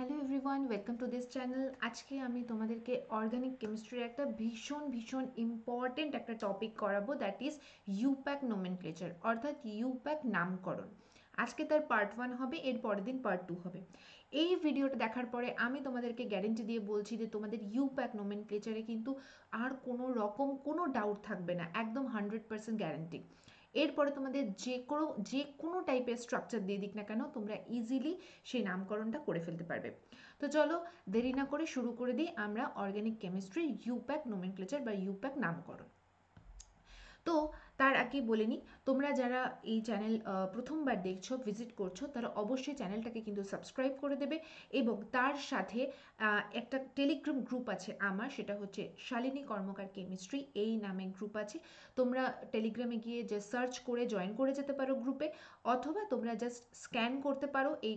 Hello everyone welcome to this channel আজকে আমি তোমাদেরকে অর্গানিক কেমিস্ট্রির একটা ভীষণ ভীষণ ইম্পর্টেন্ট একটা টপিক করাবো দ্যাট ইজ ইউপ্যাক নোমেনক্লেচার অর্থাৎ ইউপ্যাক নামকরণ আজকে তার পার্ট ওয়ান হবে এর পরের দিন পার্ট টু হবে এই ভিডিওটা দেখার পরে আমি তোমাদেরকে গ্যারেন্টি দিয়ে বলছি যে তোমাদের ইউপ্যাক নোমেন প্লেচারে কিন্তু আর কোনো রকম কোনো ডাউট থাকবে না একদম হান্ড্রেড পার্সেন্ট গ্যারেন্টি এরপরে তোমাদের যে কোনো যে কোনো টাইপের স্ট্রাকচার দিয়ে দিক না কেন তোমরা ইজিলি সেই নামকরণটা করে ফেলতে পারবে তো চলো দেরি না করে শুরু করে দিই আমরা অর্গ্যানিক কেমিস্ট্রি ইউপ্যাক নোমেনক্লেচার বা ইউপ্যাক নামকরণ তো আগে বলে নিই তোমরা যারা এই চ্যানেল প্রথমবার দেখছো ভিজিট করছো তারা অবশ্যই চ্যানেলটাকে কিন্তু সাবস্ক্রাইব করে দেবে এবং তার সাথে একটা টেলিগ্রাম গ্রুপ আছে আমার সেটা হচ্ছে শালিনী কর্মকার কেমিস্ট্রি এই নামে গ্রুপ আছে তোমরা টেলিগ্রামে গিয়ে যে সার্চ করে জয়েন করে যেতে পারো গ্রুপে অথবা তোমরা জাস্ট স্ক্যান করতে পারো এই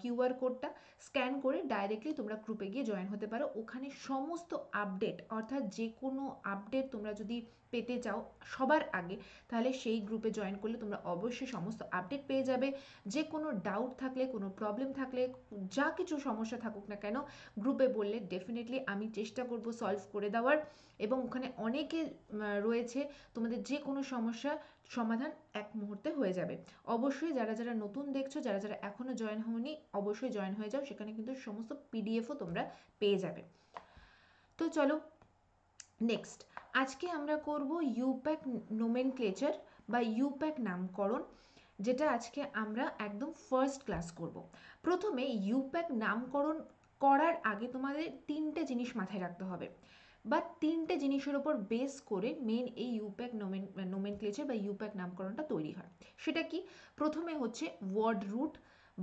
কিউআর কোডটা স্ক্যান করে ডাইরেক্টলি তোমরা গ্রুপে গিয়ে জয়েন হতে পারো ওখানে সমস্ত আপডেট অর্থাৎ যে কোনো আপডেট তোমরা যদি পেতে চাও সবার আগে তাহলে সেই গ্রুপে জয়েন করলে তোমরা অবশ্যই সমস্ত আপডেট পেয়ে যাবে যে কোনো ডাউট থাকলে কোনো প্রবলেম থাকলে যা কিছু সমস্যা থাকুক না কেন গ্রুপে বললে ডেফিনেটলি আমি চেষ্টা করব সলভ করে দেওয়ার এবং ওখানে অনেকে রয়েছে তোমাদের যে কোনো সমস্যা সমাধান এক মুহূর্তে হয়ে যাবে অবশ্যই যারা যারা নতুন দেখছো যারা যারা এখনও জয়েন হওনি অবশ্যই জয়েন হয়ে যাও সেখানে কিন্তু সমস্ত পিডিএফও তোমরা পেয়ে যাবে তো চলো নেক্সট আজকে আমরা করব ইউপ্যাক নোমেন ক্লেচার বা ইউপ্যাক নামকরণ যেটা আজকে আমরা একদম ফার্স্ট ক্লাস করব। প্রথমে ইউপ্যাক নামকরণ করার আগে তোমাদের তিনটে জিনিস মাথায় রাখতে হবে বা তিনটে জিনিসের ওপর বেস করে মেন এই ইউপ্যাক নোমেন নোমেন ক্লেচার বা ইউপ্যাক নামকরণটা তৈরি হয় সেটা কি প্রথমে হচ্ছে ওয়ার্ড রুট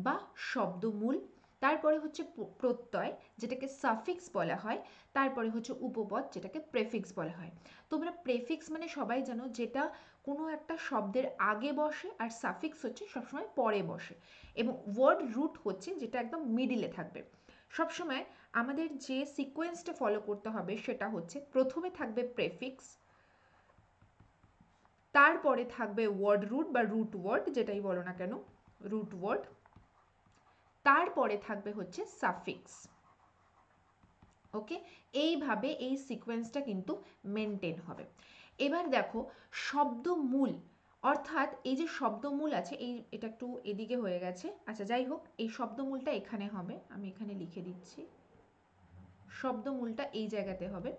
বা শব্দমূল তারপরে হচ্ছে প্রত্যয় যেটাকে সাফিক্স বলা হয় তারপরে হচ্ছে উপপদ যেটাকে প্রেফিক্স বলা হয় তোমরা প্রেফিক্স মানে সবাই জানো যেটা কোনো একটা শব্দের আগে বসে আর সাফিক্স হচ্ছে সবসময় পরে বসে এবং ওয়ার্ড রুট হচ্ছে যেটা একদম মিডিলে থাকবে সবসময় আমাদের যে সিকোয়েন্সটা ফলো করতে হবে সেটা হচ্ছে প্রথমে থাকবে প্রেফিক্স তারপরে থাকবে ওয়ার্ড রুট বা রুট ওয়ার্ড যেটাই বলো না কেন রুট ওয়ার্ড তারপরে থাকবে হচ্ছে সাফিক্স ওকে এইভাবে এই সিকোয়েন্সটা কিন্তু মেনটেন হবে এবার দেখো শব্দ মূল অর্থাৎ এই যে শব্দমূল আছে এই এটা একটু এদিকে হয়ে গেছে আচ্ছা যাই হোক এই শব্দমূলটা এখানে হবে আমি এখানে লিখে দিচ্ছি শব্দমূলটা এই জায়গাতে হবে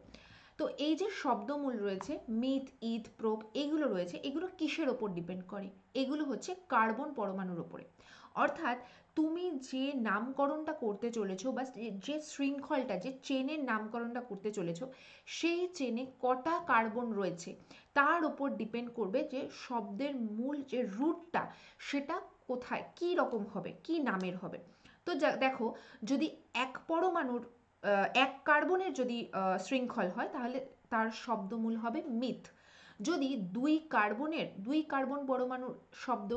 তো এই যে শব্দমূল রয়েছে মিথ ইদ প্রোপ এগুলো রয়েছে এগুলো কিসের ওপর ডিপেন্ড করে এগুলো হচ্ছে কার্বন পরমাণুর ওপরে অর্থাৎ তুমি যে নামকরণটা করতে চলেছো বা যে শৃঙ্খলটা যে চেনের নামকরণটা করতে চলেছো সেই চেনে কটা কার্বন রয়েছে তার ওপর ডিপেন্ড করবে যে শব্দের মূল যে রুটটা সেটা কোথায় কী রকম হবে কি নামের হবে তো দেখো যদি এক পরমাণুর এক কার্বনের যদি শৃঙ্খল হয় তাহলে তার শব্দমূল হবে মিথ যদি দুই কার্বনের দুই কার্বন পরমাণুর শব্দ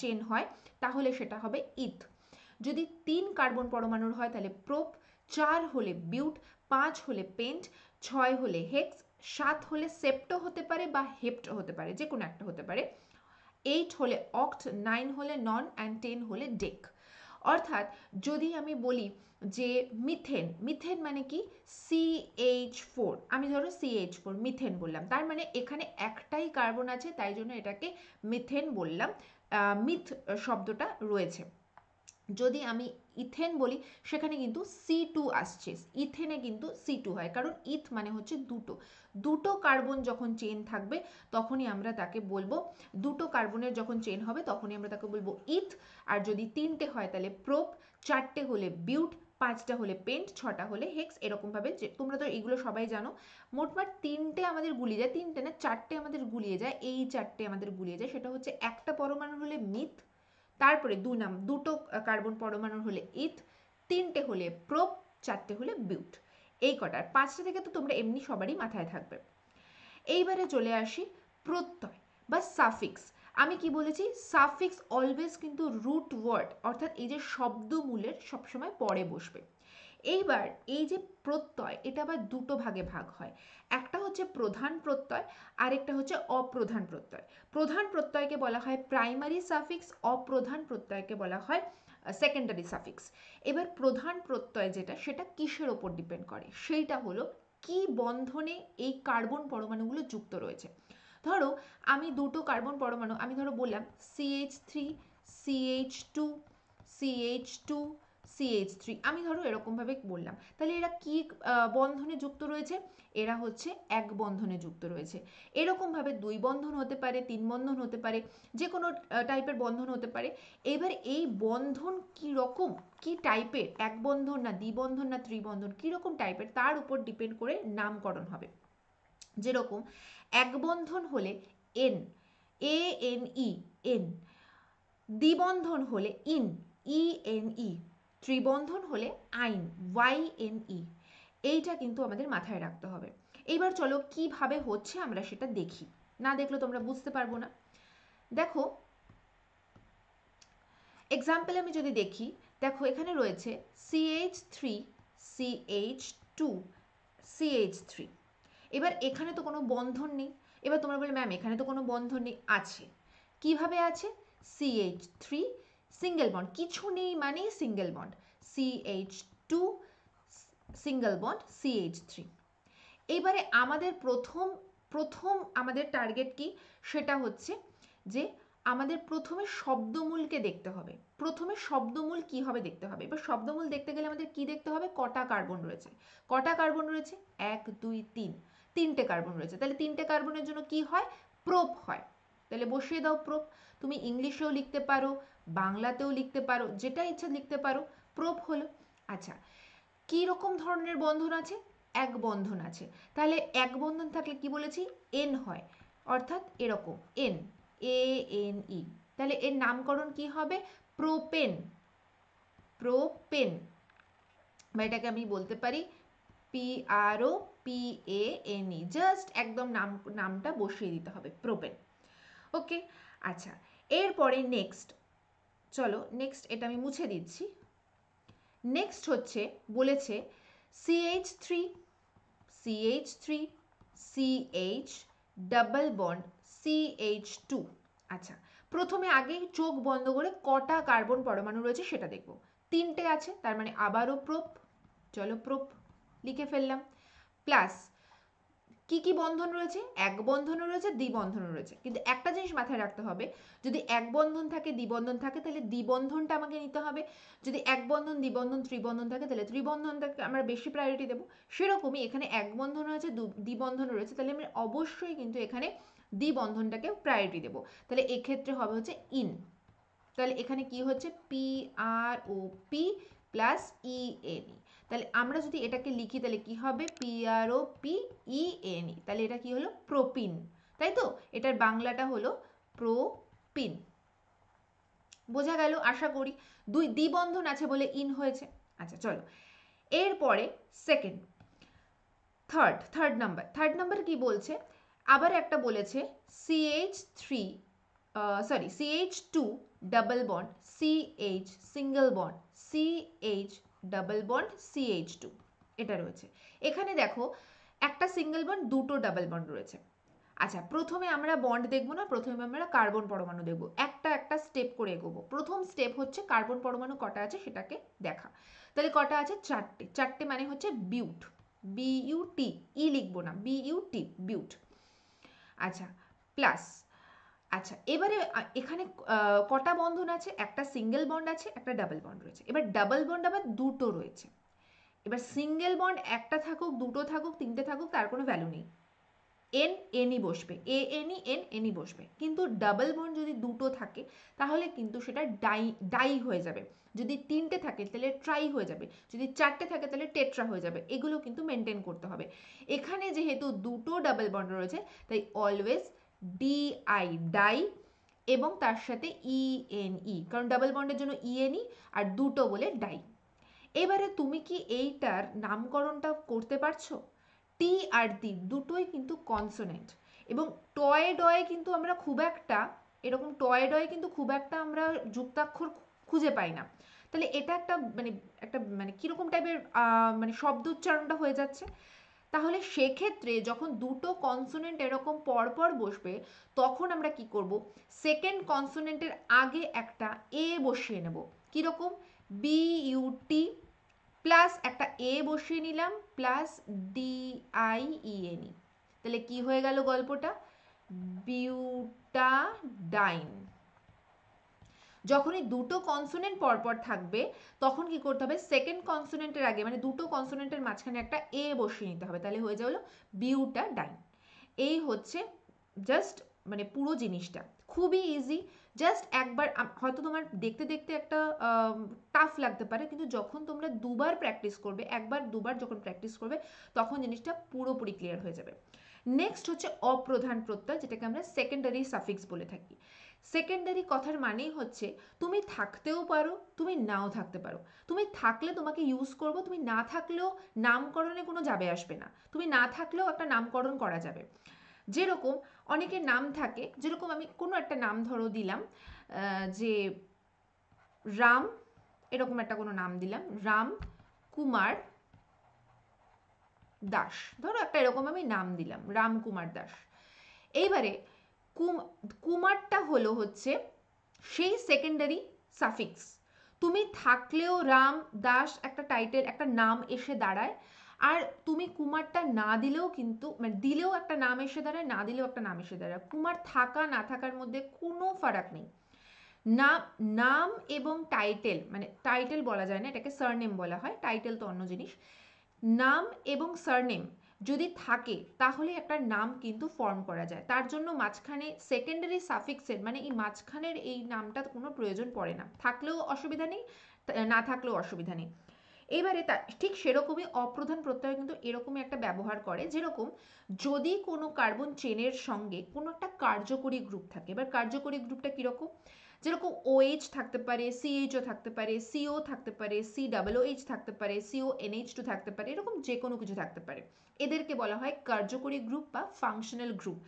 চেন হয় তাহলে সেটা হবে ইথ যদি তিন কার্বন পরমাণুর হয় তাহলে প্রোপ চার হলে বিউট পাঁচ হলে পেন্ট ছয় হলে হেক্স সাত হলে সেপ্টো হতে পারে বা হেপ্ট হতে পারে যে কোনো একটা হতে পারে এইট হলে অক্ট নাইন হলে নন অ্যান্ড টেন হলে ডেক অর্থাৎ যদি আমি বলি যে মিথেন মিথেন মানে কি সিএইচ ফোর আমি ধরো সিএইচ ফোর মিথেন বললাম তার মানে এখানে একটাই কার্বন আছে তাই জন্য এটাকে মিথেন বললাম মিথ শব্দটা রয়েছে যদি আমি ইথেন বলি সেখানে কিন্তু সি টু আসছে ইথেনে কিন্তু সি টু হয় কারণ ইথ মানে হচ্ছে দুটো দুটো কার্বন যখন চেন থাকবে তখনই আমরা তাকে বলবো দুটো কার্বনের যখন চেন হবে তখনই আমরা তাকে বলবো ইথ আর যদি তিনটে হয় তাহলে প্রোপ চারটে হলে বিউট পাঁচটা হলে পেন্ট ছটা হলে হেক্স এরকমভাবে যে তোমরা তো এগুলো সবাই জানো মোটমাট তিনটে আমাদের গুলিয়ে যায় তিনটে না চারটে আমাদের গুলিয়ে যায় এই চারটে আমাদের গুলিয়ে যায় সেটা হচ্ছে একটা পরমাণু হলে মিথ তারপরে দুই নাম দুটো কার্বন পরমাণু হলে ইথ তিনটে হলে প্রোপ চারটে হলে বিউট এই কটার পাঁচটা থেকে তো তোমরা এমনি সবারই মাথায় থাকবে এইবারে চলে আসি প্রত্যয় বা সাফিক্স আমি কি বলেছি সাফিক্স অলওয়েজ কিন্তু রুট ওয়ার্ড অর্থাৎ এই যে শব্দ মূলের সবসময় পরে বসবে এইবার এই যে প্রত্যয় এটা আবার দুটো ভাগে ভাগ হয় একটা হচ্ছে প্রধান প্রত্যয় আরেকটা হচ্ছে অপ্রধান প্রত্যয় প্রধান প্রত্যয়কে বলা হয় প্রাইমারি সাফিক্স অপ্রধান প্রত্যয়কে বলা হয় সেকেন্ডারি সাফিক্স এবার প্রধান প্রত্যয় যেটা সেটা কিসের ওপর ডিপেন্ড করে সেইটা হলো কি বন্ধনে এই কার্বন পরমাণুগুলো যুক্ত রয়েছে ধরো আমি দুটো কার্বন পরমাণু আমি ধরো বললাম CH three CH two CH two CH3 three আমি ধরো এরকমভাবে বললাম তাহলে এরা কি বন্ধনে যুক্ত রয়েছে এরা হচ্ছে এক বন্ধনে যুক্ত রয়েছে এরকমভাবে দুই বন্ধন হতে পারে তিন বন্ধন হতে পারে যে কোনো টাইপের বন্ধন হতে পারে এবার এই বন্ধন কি রকম কি টাইপের এক বন্ধন না দ্বিবন্ধন না ত্রিবন্ধন কীরকম টাইপের তার উপর ডিপেন্ড করে নামকরণ হবে যেরকম এক বন্ধন হলে N A N E e, N দ্বিবন্ধন হলে ইন ই এন ই ত্রিবন্ধন হলে আইন ওয়াই এন ই এইটা কিন্তু আমাদের মাথায় রাখতে হবে এইবার চলো কিভাবে হচ্ছে আমরা সেটা দেখি না দেখলে তোমরা বুঝতে পারবো না দেখো এক্সাম্পল আমি যদি দেখি দেখো এখানে রয়েছে CH three CH two CH three এবার এখানে তো কোনো বন্ধন নেই এবার তোমরা বলে ম্যাম এখানে তো কোনো বন্ধন নেই আছে কিভাবে আছে সিএইচ থ্রি সিঙ্গেল বন্ড কিছু নেই মানেই single bond CH two single bond CH three এবারে আমাদের প্রথম প্রথম আমাদের টার্গেট কি সেটা হচ্ছে যে আমাদের প্রথমে শব্দমূলকে দেখতে হবে প্রথমে শব্দমূল কি হবে দেখতে হবে এবার শব্দমূল দেখতে গেলে আমাদের কি দেখতে হবে কটা কার্বন রয়েছে কটা কার্বন রয়েছে এক দুই তিন তিনটে কার্বন রয়েছে তাহলে তিনটে কার্বনের জন্য কি হয় প্রোপ হয় তাহলে বসিয়ে দাও প্রোপ তুমি ইংলিশেও লিখতে পারো বাংলাতেও লিখতে পারো যেটা ইচ্ছা লিখতে পারো প্রোপ হলো আচ্ছা কি রকম ধরনের বন্ধন আছে এক বন্ধন আছে তাহলে এক বন্ধন থাকলে কি বলেছি এন হয় অর্থাৎ এরকম এন এ এন ই তাহলে এর নামকরণ কি হবে প্রোপেন প্রোপেন বা এটাকে আমি বলতে পারি P R O P A N E just একদম নাম নামটা বসিয়ে দিতে হবে প্রোপেন ওকে আচ্ছা এরপরে নেক্সট চলো নেক্সট এটা আমি মুছে দিচ্ছি নেক্সট হচ্ছে বলেছে CH three CH three CH double bond CH two আচ্ছা প্রথমে আগে চোখ বন্ধ করে কটা কার্বন পরমাণু রয়েছে সেটা দেখব তিনটে আছে তার মানে আবারও প্রোপ চলো প্রোপ লিখে ফেললাম প্লাস কি কি বন্ধন রয়েছে এক বন্ধন রয়েছে দ্বিবন্ধন রয়েছে কিন্তু একটা জিনিস মাথায় রাখতে হবে যদি এক বন্ধন থাকে দ্বিবন্ধন থাকে তাহলে দ্বিবন্ধনটা আমাকে নিতে হবে যদি এক বন্ধন দ্বিবন্ধন ত্রিবন্ধন থাকে তাহলে ত্রিবন্ধনটাকে আমরা বেশি প্রায়োরিটি দেবো সেরকমই এখানে এক বন্ধন রয়েছে দ্বিবন্ধন রয়েছে তাহলে আমি অবশ্যই কিন্তু এখানে দ্বিবন্ধনটাকে প্রায়োরিটি দেবো তাহলে এক্ষেত্রে হবে হচ্ছে ইন তাহলে এখানে কি হচ্ছে P R O P plus E N E তাহলে আমরা যদি এটাকে লিখি তাহলে কি হবে পিআরও পি e e। তাহলে এটা কি হলো প্রোপিন তাই তো এটার বাংলাটা হলো প্রোপিন বোঝা গেল আশা করি দুই দ্বিবন্ধন আছে বলে ইন হয়েছে আচ্ছা চলো এরপরে second third third number third number কি বলছে আবার একটা বলেছে CH three sorry CH two double bond CH single bond CH double bond CH two এটা রয়েছে এখানে দেখো একটা সিঙ্গেল বন্ড দুটো ডাবল বন্ড রয়েছে আচ্ছা প্রথমে আমরা বন্ড দেখবো না প্রথমে আমরা কার্বন পরমাণু দেখব একটা একটা স্টেপ করে এগোবো প্রথম স্টেপ হচ্ছে কার্বন পরমাণু কটা আছে সেটাকে দেখা তাহলে কটা আছে চারটে চারটে মানে হচ্ছে বিউট বিউটি ই লিখবো না বিউটি বিউট আচ্ছা প্লাস আচ্ছা এবারে এখানে কটা বন্ধন আছে একটা সিঙ্গেল বন্ড আছে একটা ডাবল বন্ড রয়েছে এবার ডাবল বন্ড আবার দুটো রয়েছে এবার সিঙ্গেল বন্ড একটা থাকুক দুটো থাকুক তিনটে থাকুক তার কোনো ভ্যালু নেই এন এনই বসবে এ এনই এন এনই বসবে কিন্তু ডাবল বন্ড যদি দুটো থাকে তাহলে কিন্তু সেটা ডাই ডাই হয়ে যাবে যদি তিনটে থাকে তাহলে ট্রাই হয়ে যাবে যদি চারটে থাকে তাহলে টেট্রা হয়ে যাবে এগুলো কিন্তু মেনটেন করতে হবে এখানে যেহেতু দুটো ডাবল বন্ড রয়েছে তাই অলওয়েজ ডিআই ডাই এবং তার সাথে ইএনই e e, কারণ ডাবল বন্ডের জন্য ইএনই e আর দুটো বলে ডাই এবারে তুমি কি এইটার নামকরণটা করতে পারছো টি আর টি দুটোই কিন্তু কনসোনেন্ট এবং টয় ডয়ে কিন্তু আমরা খুব একটা এরকম টয় ডয়ে কিন্তু খুব একটা আমরা যুক্তাক্ষর খুঁজে পাই না তাহলে এটা একটা মানে একটা মানে কীরকম টাইপের মানে শব্দ উচ্চারণটা হয়ে যাচ্ছে তাহলে সেক্ষেত্রে যখন দুটো কনসোনেন্ট এরকম পরপর বসবে তখন আমরা কি করব সেকেন্ড কনসোনেন্টের আগে একটা এ বসিয়ে নেব কীরকম বি ইউটি প্লাস একটা এ বসিয়ে নিলাম প্লাস ডি আই তাহলে কি হয়ে গেল গল্পটা বিউটাডাইন যখনই দুটো কনসোনেন্ট পরপর থাকবে তখন কি করতে হবে সেকেন্ড কনসোনেন্টের আগে মানে দুটো কনসোনেন্টের মাঝখানে একটা এ বসিয়ে নিতে হবে তাহলে হয়ে যাবে বিউটা ডাইন এই হচ্ছে জাস্ট মানে পুরো জিনিসটা খুবই ইজি জাস্ট একবার হয়তো তোমার দেখতে দেখতে একটা টাফ লাগতে পারে কিন্তু যখন তোমরা দুবার প্র্যাকটিস করবে একবার দুবার যখন প্র্যাকটিস করবে তখন জিনিসটা পুরোপুরি ক্লিয়ার হয়ে যাবে নেক্সট হচ্ছে অপ্রধান প্রত্যয় যেটাকে আমরা সেকেন্ডারি সাফিক্স বলে থাকি সেকেন্ডারি কথার মানেই হচ্ছে তুমি থাকতেও পারো তুমি নাও থাকতে পারো তুমি থাকলে তোমাকে ইউজ করব তুমি না থাকলেও নামকরণে কোনো যাবে আসবে না তুমি না থাকলেও একটা নামকরণ করা যাবে যেরকম অনেকের নাম থাকে যেরকম আমি কোনো একটা নাম ধরো দিলাম যে রাম এরকম একটা কোনো নাম দিলাম রাম কুমার দাস ধরো একটা এরকম আমি নাম দিলাম রামকুমার দাস এইবারে কুমারটা হলো হচ্ছে সেই সেকেন্ডারি সাফিক্স তুমি থাকলেও রাম দাস একটা টাইটেল একটা নাম এসে দাঁড়ায় আর তুমি কুমারটা না দিলেও কিন্তু মানে দিলেও একটা নাম এসে দাঁড়ায় না দিলেও একটা নাম এসে দাঁড়ায় কুমার থাকা না থাকার মধ্যে কোনো ফারাক নেই নাম নাম এবং টাইটেল মানে টাইটেল বলা যায় না এটাকে সারনেম বলা হয় টাইটেল তো অন্য জিনিস নাম এবং সারনেম যদি থাকে তাহলে একটা নাম কিন্তু ফর্ম করা যায় তার জন্য মাঝখানে সেকেন্ডারি সাফিক্সের মানে এই মাঝখানের এই নামটা কোনো প্রয়োজন পড়ে না থাকলেও অসুবিধা নেই না থাকলেও অসুবিধা নেই এবারে তা ঠিক সেরকমই অপ্রধান প্রত্যয় কিন্তু এরকমই একটা ব্যবহার করে যেরকম যদি কোনো কার্বন চেনের সঙ্গে কোনো একটা কার্যকরী গ্রুপ থাকে এবার কার্যকরী গ্রুপটা কীরকম যেরকম ও এইচ থাকতে পারে সিএইচও থাকতে পারে সিও থাকতে পারে সি ও এইচ থাকতে পারে সিও এনএইচ টু থাকতে পারে এরকম যে কোনো কিছু থাকতে পারে এদেরকে বলা হয় কার্যকরী গ্রুপ বা ফাংশনাল গ্রুপ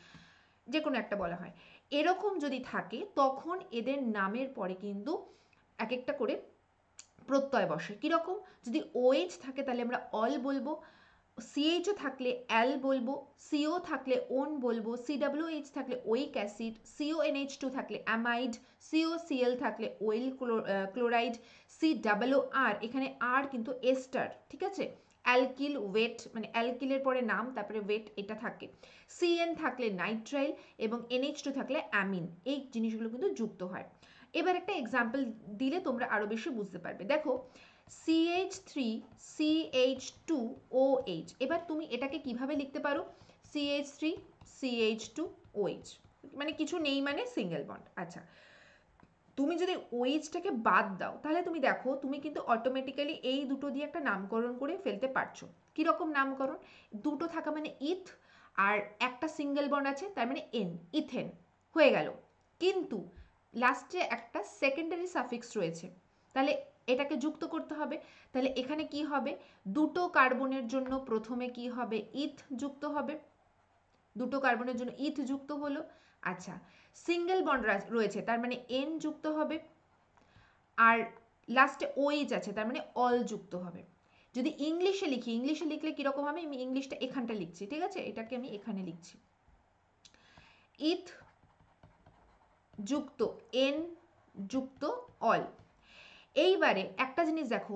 যে কোনো একটা বলা হয় এরকম যদি থাকে তখন এদের নামের পরে কিন্তু এক একটা করে প্রত্যয় বসে কীরকম যদি ওএইচ থাকে তাহলে আমরা অল বলবো সিএইচও থাকলে অ্যাল বলবো সিও থাকলে ওন বলবো সিডাব্লিউএইচ থাকলে ওইক অ্যাসিড সিওএনএইচ টু থাকলে অ্যামাইড সিওসিএল থাকলে oyl chloride C double O R এখানে আর কিন্তু এস্টার ঠিক আছে অ্যালকিল ওয়েট মানে অ্যালকিলের পরে নাম তারপরে ওয়েট এটা থাকে সিএন থাকলে নাইট্রাইল এবং এনএইচ টু থাকলে অ্যামিন এই জিনিসগুলো কিন্তু যুক্ত হয় এবার একটা এক্সাম্পল দিলে তোমরা আরও বেশি বুঝতে পারবে দেখো CH three CH two O H এবার তুমি এটাকে কিভাবে লিখতে পারো CH3 three CH two OH মানে কিছু নেই মানে সিঙ্গেল বন্ড আচ্ছা তুমি যদি ওয়েজটাকে বাদ দাও তাহলে তুমি দেখো তুমি কিন্তু অটোমেটিক্যালি এই দুটো দিয়ে একটা নামকরণ করে ফেলতে পারছো কীরকম নামকরণ দুটো থাকা মানে ইথ আর একটা সিঙ্গেল বন্ড আছে তার মানে এন ইথেন হয়ে গেল কিন্তু লাস্টে একটা সেকেন্ডারি সাফিক্স রয়েছে তাহলে এটাকে যুক্ত করতে হবে তাহলে এখানে কি হবে দুটো কার্বনের জন্য প্রথমে কি হবে ইথ যুক্ত হবে দুটো কার্বনের জন্য ইথ যুক্ত হলো আচ্ছা সিঙ্গেল বন্ড রয়েছে তার মানে এন যুক্ত হবে আর লাস্টে ওইচ আছে তার মানে অল যুক্ত হবে যদি ইংলিশে লিখি ইংলিশে লিখলে কীরকম হবে আমি ইংলিশটা এখানটা লিখছি ঠিক আছে এটাকে আমি এখানে লিখছি ইথ যুক্ত এন যুক্ত অল এইবারে একটা জিনিস দেখো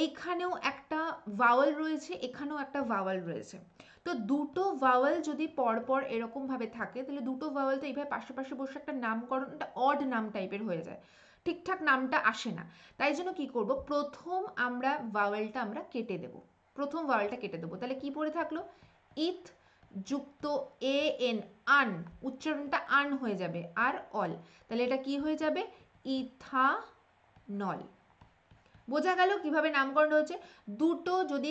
এইখানেও একটা ভাওয়াল রয়েছে এখানেও একটা ভাওয়াল রয়েছে তো দুটো ভাওয়াল যদি পরপর এরকমভাবে থাকে তাহলে দুটো ভাওয়াল তো এইভাবে পাশাপাশি বসে একটা নামকরণ একটা অড নাম টাইপের হয়ে যায় ঠিকঠাক নামটা আসে না তাই জন্য কি করব প্রথম আমরা ভাওয়ালটা আমরা কেটে দেব প্রথম ভাওয়ালটা কেটে দেবো তাহলে কি পড়ে থাকলো ইথ যুক্ত এ এন আন উচ্চারণটা আন হয়ে যাবে আর অল তাহলে এটা কি হয়ে যাবে ইথা নল বোঝা গেল কিভাবে নামকরণ হয়েছে দুটো যদি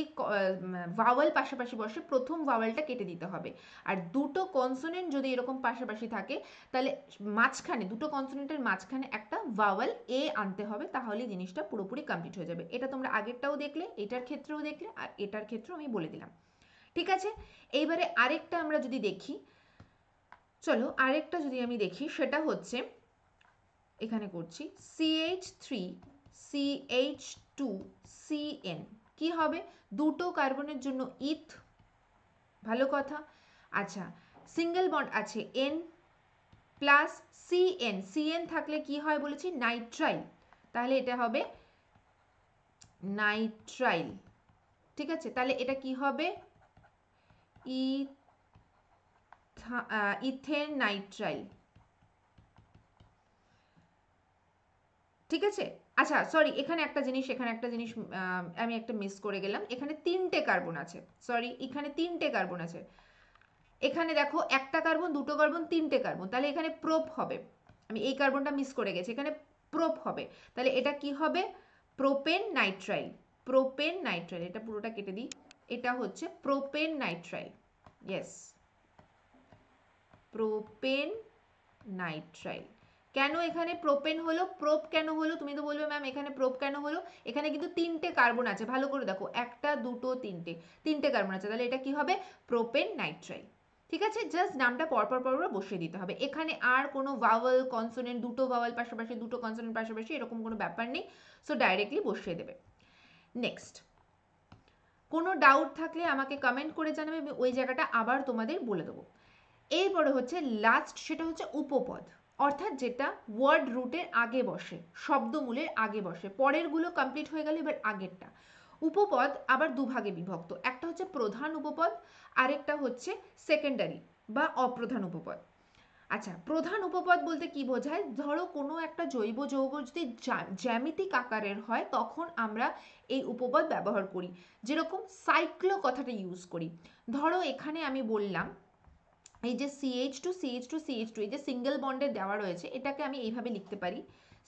ভাওয়াল পাশাপাশি বসে প্রথম ভাওয়ালটা কেটে দিতে হবে আর দুটো কনসোনেন্ট যদি এরকম পাশাপাশি থাকে তাহলে মাঝখানে দুটো কনসোনেন্টের মাঝখানে একটা ভাওয়াল এ আনতে হবে তাহলে জিনিসটা পুরোপুরি কমপ্লিট হয়ে যাবে এটা তোমরা আগেরটাও দেখলে এটার ক্ষেত্রেও দেখলে আর এটার ক্ষেত্রেও আমি বলে দিলাম ঠিক আছে এইবারে আরেকটা আমরা যদি দেখি চলো আরেকটা যদি আমি দেখি সেটা হচ্ছে এখানে করছি CH3 থ্রি CN টু কি হবে দুটো কার্বনের জন্য ইথ ভালো কথা আচ্ছা সিঙ্গেল বন্ড আছে এন প্লাস CN CN থাকলে কি হয় বলেছি নাইট্রাইল তাহলে এটা হবে নাইট্রাইল ঠিক আছে তাহলে এটা কি হবে ইথেন নাইট্রাইল ঠিক আছে আচ্ছা সরি এখানে একটা জিনিস এখানে একটা জিনিস আমি একটা মিস করে গেলাম এখানে তিনটে কার্বন আছে সরি এখানে তিনটে কার্বন আছে এখানে দেখো একটা কার্বন দুটো কার্বন তিনটে কার্বন তাহলে এখানে প্রোপ হবে আমি এই কার্বনটা মিস করে গেছি এখানে প্রোপ হবে তাহলে এটা কি হবে প্রোপেন নাইট্রাইল প্রোপেন নাইট্রাইল এটা পুরোটা কেটে দিই এটা হচ্ছে propane nitrile yes propane nitrile কেন এখানে প্রোপেন হলো প্রোপ কেন হলো তুমি তো বলবে ম্যাম এখানে প্রোপ কেন হলো এখানে কিন্তু তিনটে কার্বন আছে ভালো করে দেখো একটা দুটো তিনটে তিনটে কার্বন আছে তাহলে এটা কি হবে প্রোপেন নাইট্রাইল ঠিক আছে জাস্ট নামটা পরপর পরপর বসিয়ে দিতে হবে এখানে আর কোনো ভাওয়াল কনসোনেন্ট দুটো ভাওয়াল পাশাপাশি দুটো কনসোনেন্ট পাশাপাশি এরকম কোনো ব্যাপার নেই সো ডাইরেক্টলি বসিয়ে দেবে নেক্সট কোনো ডাউট থাকলে আমাকে কমেন্ট করে জানাবে আমি ওই জায়গাটা আবার তোমাদের বলে দেবো এরপরে হচ্ছে লাস্ট সেটা হচ্ছে উপপদ অর্থাৎ যেটা ওয়ার্ড রুটের আগে বসে শব্দমূলের আগে বসে পরেরগুলো কমপ্লিট হয়ে গেল এবার আগেরটা উপপদ আবার দুভাগে বিভক্ত একটা হচ্ছে প্রধান উপপদ আরেকটা হচ্ছে সেকেন্ডারি বা অপ্রধান উপপদ আচ্ছা প্রধান উপপদ বলতে কি বোঝায় ধরো কোনো একটা জৈব যৌগ যদি জ্যামিতিক আকারের হয় তখন আমরা এই উপপদ ব্যবহার করি যেরকম সাইক্লো কথাটা ইউজ করি ধরো এখানে আমি বললাম এই যে CH two CH two CH two এই যে সিঙ্গেল বন্ডে দেওয়া রয়েছে এটাকে আমি এইভাবে লিখতে পারি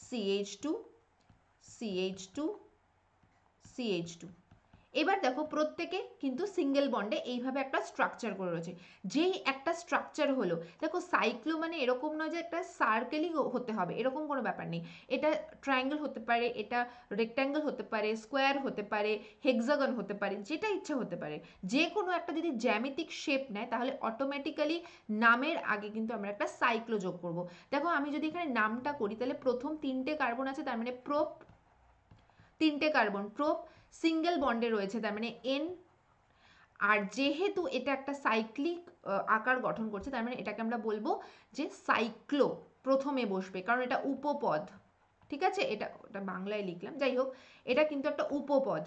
CH two CH two CH two এবার দেখো প্রত্যেকে কিন্তু সিঙ্গেল বন্ডে এইভাবে একটা স্ট্রাকচার করে রয়েছে যেই একটা স্ট্রাকচার হলো দেখো সাইক্লো মানে এরকম নয় যে একটা সার্কেলই হতে হবে এরকম কোনো ব্যাপার নেই এটা ট্রায়াঙ্গেল হতে পারে এটা রেক্ট্যাঙ্গেল হতে পারে স্কোয়ার হতে পারে হেক্সাগন হতে পারে যেটা ইচ্ছা হতে পারে যে কোনো একটা যদি জ্যামিতিক শেপ নেয় তাহলে অটোমেটিক্যালি নামের আগে কিন্তু আমরা একটা সাইক্লো যোগ করব দেখো আমি যদি এখানে নামটা করি তাহলে প্রথম তিনটে কার্বন আছে তার মানে প্রোপ তিনটে কার্বন প্রোপ সিঙ্গেল বন্ডে রয়েছে তার মানে এন আর যেহেতু এটা একটা সাইক্লিক আকার গঠন করছে তার মানে এটাকে আমরা বলবো যে সাইক্লো প্রথমে বসবে কারণ এটা উপপদ ঠিক আছে এটা ওটা বাংলায় লিখলাম যাই হোক এটা কিন্তু একটা উপপদ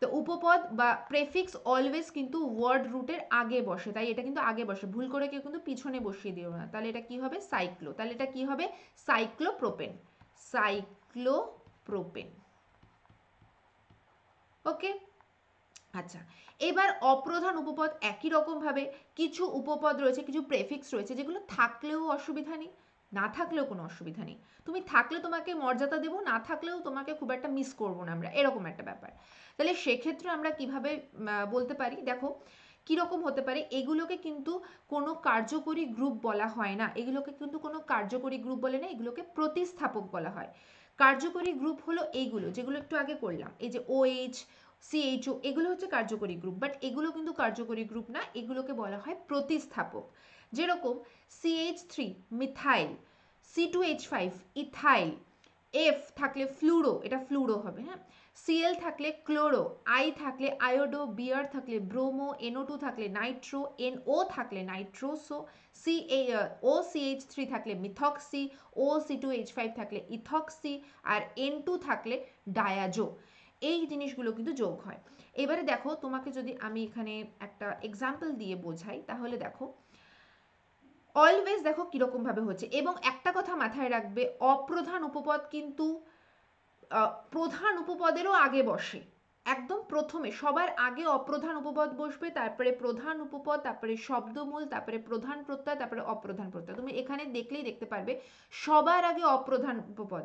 তো উপপদ বা প্রেফিক্স অলওয়েজ কিন্তু ওয়ার্ড রুটের আগে বসে তাই এটা কিন্তু আগে বসে ভুল করে কেউ কিন্তু পিছনে বসিয়ে দিও না তাহলে এটা কি হবে সাইক্লো তাহলে এটা কি হবে সাইক্লোপ্রোপেন সাইক্লোপ্রোপেন ওকে আচ্ছা এবার অপ্রধান উপপদ একই রকমভাবে কিছু উপপদ রয়েছে কিছু প্রেফিক্স রয়েছে যেগুলো থাকলেও অসুবিধা নেই না থাকলেও কোনো অসুবিধা নেই তুমি থাকলে তোমাকে মর্যাদা দেবো না থাকলেও তোমাকে খুব একটা মিস করবো না আমরা এরকম একটা ব্যাপার তাহলে সেক্ষেত্রে আমরা কিভাবে বলতে পারি দেখো কীরকম হতে পারে এগুলোকে কিন্তু কোনো কার্যকরী গ্রুপ বলা হয় না এগুলোকে কিন্তু কোনো কার্যকরী গ্রুপ বলে না এগুলোকে প্রতিস্থাপক বলা হয় কার্যকরী গ্রুপ হলো এইগুলো যেগুলো একটু আগে করলাম এই যে ওএইচ সিএইচও এগুলো হচ্ছে কার্যকরী গ্রুপ বাট এগুলো কিন্তু কার্যকরী গ্রুপ না এগুলোকে বলা হয় প্রতিস্থাপক যেরকম CH three methyl C two H five ethyl F থাকলে ফ্লুরো এটা ফ্লুরো হবে হ্যাঁ সিএল থাকলে ক্লোরো আই থাকলে আয়োডো বিয়ার থাকলে ব্রোমো এনও টু থাকলে নাইট্রো এনও থাকলে nitroso C O CH three থাকলে methoxy O C two H five থাকলে ইথক্সি আর এন টু থাকলে ডায়াজো এই জিনিসগুলো কিন্তু যোগ হয় এবারে দেখো তোমাকে যদি আমি এখানে একটা এক্সাম্পল দিয়ে বোঝাই তাহলে দেখো অলওয়েজ দেখো কীরকমভাবে হচ্ছে এবং একটা কথা মাথায় রাখবে অপ্রধান উপপদ কিন্তু প্রধান উপপদেরও আগে বসে একদম প্রথমে সবার আগে অপ্রধান উপপদ বসবে তারপরে প্রধান উপপদ তারপরে শব্দমূল তারপরে প্রধান প্রত্যয় তারপরে অপ্রধান প্রত্যয় তুমি এখানে দেখলেই দেখতে পারবে সবার আগে অপ্রধান উপপদ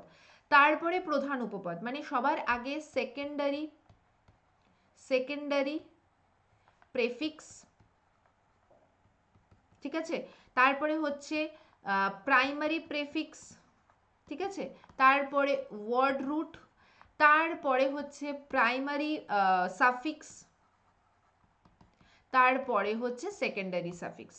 তারপরে প্রধান উপপদ মানে সবার আগে সেকেন্ডারি সেকেন্ডারি প্রেফিক্স ঠিক আছে তারপরে হচ্ছে প্রাইমারি প্রেফিক্স ঠিক আছে তারপরে ওয়ার্ড রুট তারপরে হচ্ছে প্রাইমারি সাফিক্স তারপরে হচ্ছে সেকেন্ডারি সাফিক্স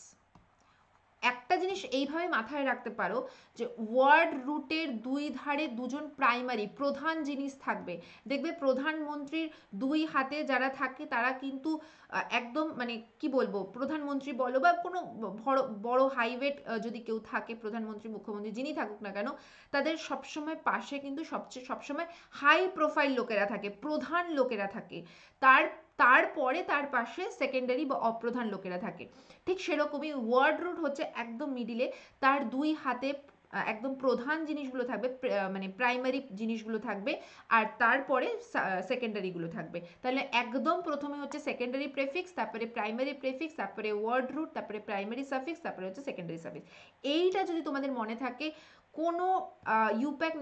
একটা জিনিস এইভাবে মাথায় রাখতে পারো যে ওয়ার্ড রুটের দুই ধারে দুজন প্রাইমারি প্রধান জিনিস থাকবে দেখবে প্রধানমন্ত্রীর দুই হাতে যারা থাকে তারা কিন্তু একদম মানে কি বলবো প্রধানমন্ত্রী বলো বা কোনো বড় বড় হাইওয়েট যদি কেউ থাকে প্রধানমন্ত্রী মুখ্যমন্ত্রী যিনি থাকুক না কেন তাদের সবসময় পাশে কিন্তু সবচেয়ে সবসময় হাই প্রোফাইল লোকেরা থাকে প্রধান লোকেরা থাকে তার তারপরে তার পাশে সেকেন্ডারি বা অপ্রধান লোকেরা থাকে ঠিক সেরকমই ওয়ার্ড রুট হচ্ছে একদম মিডিলে তার দুই হাতে একদম প্রধান জিনিসগুলো থাকবে মানে প্রাইমারি জিনিসগুলো থাকবে আর তারপরে সেকেন্ডারিগুলো থাকবে তাহলে একদম প্রথমে হচ্ছে সেকেন্ডারি প্রেফিক্স তারপরে প্রাইমারি প্রেফিক্স তারপরে ওয়ার্ড রুট তারপরে প্রাইমারি সাফিক্স তারপরে হচ্ছে সেকেন্ডারি সাফিক্স এইটা যদি তোমাদের মনে থাকে কোনো ইউপ্যাক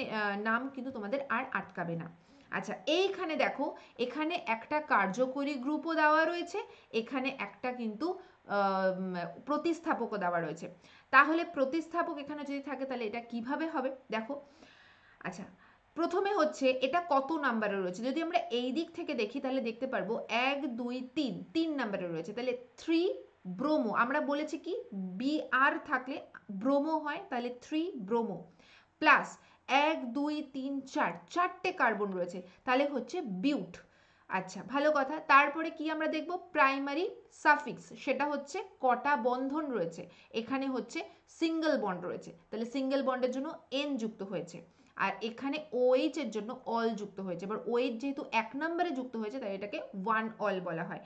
নাম কিন্তু তোমাদের আর আটকাবে না আচ্ছা এইখানে দেখো এখানে একটা কার্যকরী গ্রুপও দেওয়া রয়েছে এখানে একটা কিন্তু প্রতিস্থাপকও দেওয়া রয়েছে তাহলে প্রতিস্থাপক এখানে যদি থাকে তাহলে এটা কিভাবে হবে দেখো আচ্ছা প্রথমে হচ্ছে এটা কত নাম্বারে রয়েছে যদি আমরা এই দিক থেকে দেখি তাহলে দেখতে পারবো এক দুই তিন তিন নাম্বারে রয়েছে তাহলে থ্রি ব্রোমো আমরা বলেছি কি বি আর থাকলে ব্রোমো হয় তাহলে থ্রি ব্রোমো প্লাস এক দুই তিন চার চারটে কার্বন রয়েছে তাহলে হচ্ছে বিউট আচ্ছা ভালো কথা তারপরে কি আমরা দেখব প্রাইমারি সাফিক্স সেটা হচ্ছে কটা বন্ধন রয়েছে এখানে হচ্ছে সিঙ্গেল বন্ড রয়েছে তাহলে সিঙ্গেল বন্ডের জন্য এন যুক্ত হয়েছে আর এখানে ওএইচ এর জন্য অল যুক্ত হয়েছে এবার ওএইচ যেহেতু এক নম্বরে যুক্ত হয়েছে তাই এটাকে ওয়ান অল বলা হয়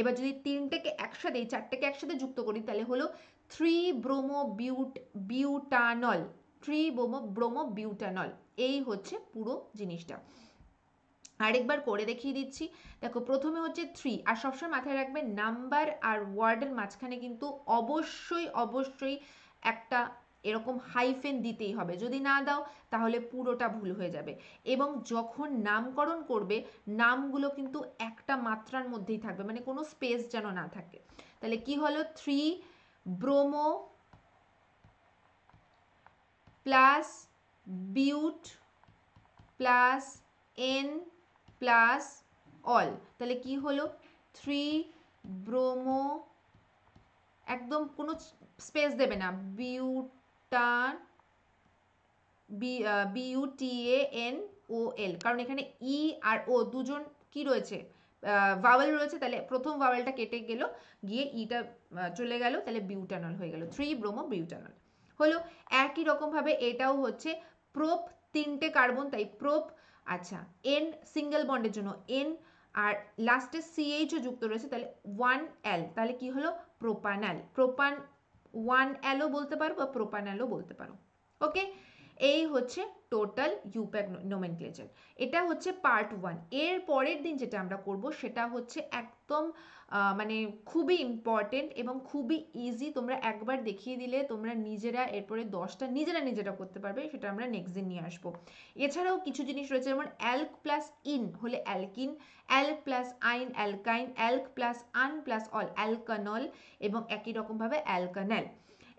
এবার যদি তিনটেকে একসাথে এই চারটেকে একসাথে যুক্ত করি তাহলে হলো three bromo but butanol three bromo bromo butanol এই হচ্ছে পুরো জিনিসটা আরেকবার করে দেখিয়ে দিচ্ছি দেখো প্রথমে হচ্ছে থ্রি আর সবসময় মাথায় রাখবে নাম্বার আর ওয়ার্ডের মাঝখানে কিন্তু অবশ্যই অবশ্যই একটা এরকম হাইফেন দিতেই হবে যদি না দাও তাহলে পুরোটা ভুল হয়ে যাবে এবং যখন নামকরণ করবে নামগুলো কিন্তু একটা মাত্রার মধ্যেই থাকবে মানে কোনো স্পেস যেন না থাকে তাহলে কি হলো three bromo plus but plus en plus ol তাহলে কি হলো থ্রি ব্রোমো একদম কোনো স্পেস দেবে না বিউটান বিউটিএ এন ও এল কারণ এখানে ই আর ও দুজন কি রয়েছে ভাওয়েল রয়েছে তাহলে প্রথম ভাওয়েলটা কেটে গেল গিয়ে ইটা চলে গেল তাহলে বিউটানল হয়ে গেল থ্রি ব্রোমো বিউটানল হলো একই রকমভাবে এটাও হচ্ছে প্রোপ তিনটে কার্বন তাই প্রোপ আচ্ছা এন সিঙ্গেল বন্ডের জন্য এন আর লাস্টে সিএইচও যুক্ত রয়েছে তাহলে ওয়ান এল তাহলে কি হলো প্রোপানাল প্রোপান ওয়ান এলও বলতে পারো বা প্রোপানালও বলতে পারো ওকে এই হচ্ছে টোটাল ইউপ্যাক নোমেনক্লেচার এটা হচ্ছে পার্ট ওয়ান এর পরের দিন যেটা আমরা করব সেটা হচ্ছে একদম মানে খুবই ইম্পর্টেন্ট এবং খুবই ইজি তোমরা একবার দেখিয়ে দিলে তোমরা নিজেরা এরপরে দশটা নিজেরা নিজেরা করতে পারবে সেটা আমরা নেক্সট দিন নিয়ে আসবো এছাড়াও কিছু জিনিস রয়েছে যেমন অ্যালক প্লাস ইন হলে alkene alk plus yne alkyne alk plus ane plus ol alkanol এবং একই রকমভাবে অ্যালকানল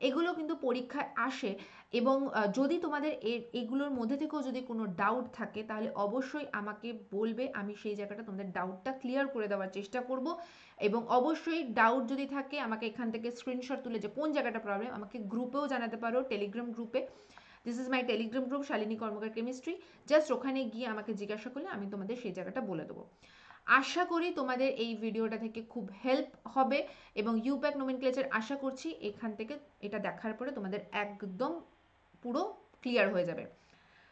এগুলো কিন্তু পরীক্ষায় আসে এবং যদি তোমাদের এগুলোর মধ্যে থেকেও যদি কোনো ডাউট থাকে তাহলে অবশ্যই আমাকে বলবে আমি সেই জায়গাটা তোমাদের ডাউটটা ক্লিয়ার করে দেওয়ার চেষ্টা করব এবং অবশ্যই ডাউট যদি থাকে আমাকে এখান থেকে স্ক্রিনশট তুলে যে কোন জায়গাটা প্রবলেম আমাকে গ্রুপেও জানাতে পারো টেলিগ্রাম গ্রুপে this is my Telegram group Shalini Karmakar chemistry just ওখানে গিয়ে আমাকে জিজ্ঞাসা করলে আমি তোমাদের সেই জায়গাটা বলে দেবো আশা করি তোমাদের এই ভিডিওটা থেকে খুব হেল্প হবে এবং ইউপ্যাক ক্লেচার আশা করছি এখান থেকে এটা দেখার পরে তোমাদের একদম পুরো ক্লিয়ার হয়ে যাবে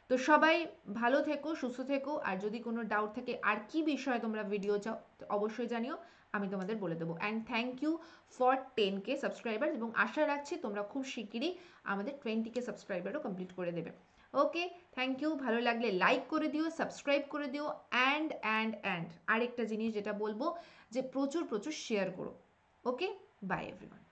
তো সবাই ভালো থেকো সুস্থ থেকো আর যদি কোনো ডাউট থাকে আর কি বিষয়ে তোমরা ভিডিও চাও অবশ্যই জানিও আমি তোমাদের বলে দেবো and thank you for ten K subscriber এবং আশা রাখছি তোমরা খুব শিগগিরই আমাদের টোয়েন্টি কে সাবস্ক্রাইবারও কমপ্লিট করে দেবে ওকে থ্যাংক ইউ ভালো লাগলে লাইক করে দিও সাবস্ক্রাইব করে দিও অ্যান্ড অ্যান্ড অ্যান্ড আরেকটা জিনিস যেটা বলবো যে প্রচুর প্রচুর শেয়ার করো ওকে বাই এভরিওয়ান